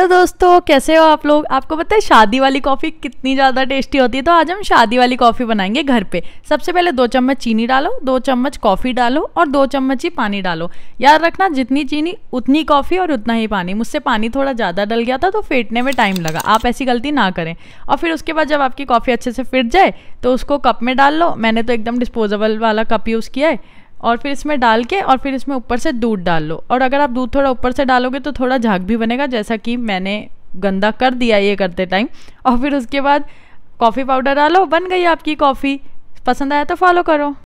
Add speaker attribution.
Speaker 1: तो दोस्तों कैसे हो आप लोग आपको पता है शादी वाली कॉफ़ी कितनी ज़्यादा टेस्टी होती है तो आज हम शादी वाली कॉफ़ी बनाएंगे घर पे सबसे पहले दो चम्मच चीनी डालो दो चम्मच कॉफ़ी डालो और दो चम्मच ही पानी डालो याद रखना जितनी चीनी उतनी कॉफ़ी और उतना ही पानी मुझसे पानी थोड़ा ज़्यादा डल गया था तो फेंटने में टाइम लगा आप ऐसी गलती ना करें और फिर उसके बाद जब आपकी कॉफ़ी अच्छे से फिट जाए तो उसको कप में डाल लो मैंने तो एकदम डिस्पोजेबल वाला कप यूज़ किया है और फिर इसमें डाल के और फिर इसमें ऊपर से दूध डाल लो और अगर आप दूध थोड़ा ऊपर से डालोगे तो थोड़ा झाग भी बनेगा जैसा कि मैंने गंदा कर दिया ये करते टाइम और फिर उसके बाद कॉफ़ी पाउडर डालो बन गई आपकी कॉफ़ी पसंद आया तो फॉलो करो